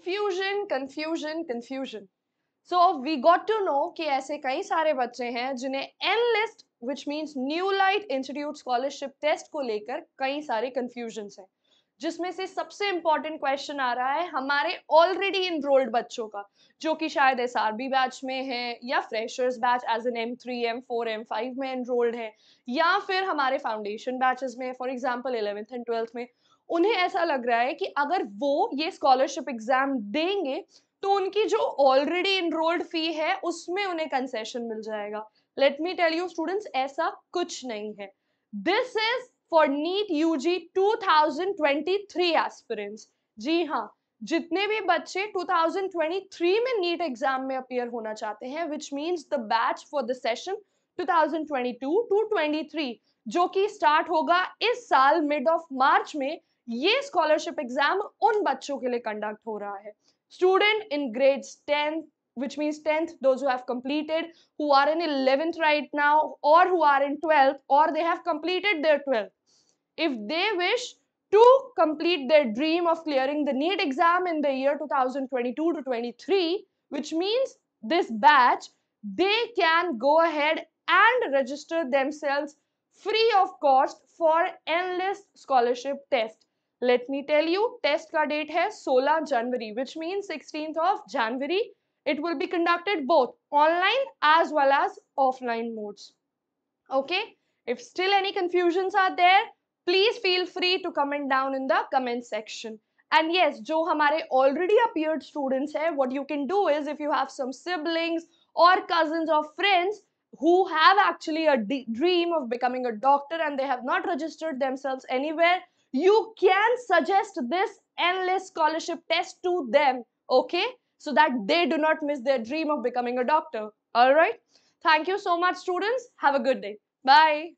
Confusion confusion confusion so we got to know कि ऐसे कई सारे बच्चे हैं जिन्हें N list which means new light institute scholarship test को लेकर कई सारे कंफ्यूजन हैं जिसमें से सबसे इंपॉर्टेंट क्वेश्चन आ रहा है हमारे ऑलरेडी इनरोल्ड बच्चों का जो कि शायद एस आर बी बैच में है या freshers batch as N M three M four M five में इनरोल्ड है या फिर हमारे फाउंडेशन बैचेस में for example eleventh and twelfth में उन्हें ऐसा लग रहा है कि अगर वो ये स्कॉलरशिप एग्जाम देंगे तो उनकी जो ऑलरेडी इनरोल्ड फी है उसमें उन्हें कंसेशन मिल जाएगा let me tell you students ऐसा कुछ नहीं है this is for NEET U G two thousand twenty three aspirants जी हाँ जितने भी बच्चे 2023 में नीट एग्जाम में अपियर होना चाहते हैं which means the batch for the session 2022 to 23 जो कि स्टार्ट होगा इस साल मिड ऑफ मार्च में ये स्कॉलरशिप एग्जाम उन बच्चों के लिए कंडक्ट हो रहा है student in grades tenth which means 10th those who have completed who are in 11th right now or who are in 12th or they have completed their 12th if they wish to complete their dream of clearing the neat exam in the year 2022 to 23, which means this batch, they can go ahead and register themselves free of cost for endless scholarship test. let me tell you test ka date hai 16 january which means 16th of january it will be conducted both online as well as offline modes okay if still any confusions are there please feel free to comment down in the comment section and yes jo hamare already appeared students hai what you can do is if you have some siblings or cousins or friends who have actually a dream of becoming a doctor and they have not registered themselves anywhere you can suggest this endless scholarship test to them, okay? So that they do not miss their dream of becoming a doctor, all right? Thank you so much, students. Have a good day. Bye.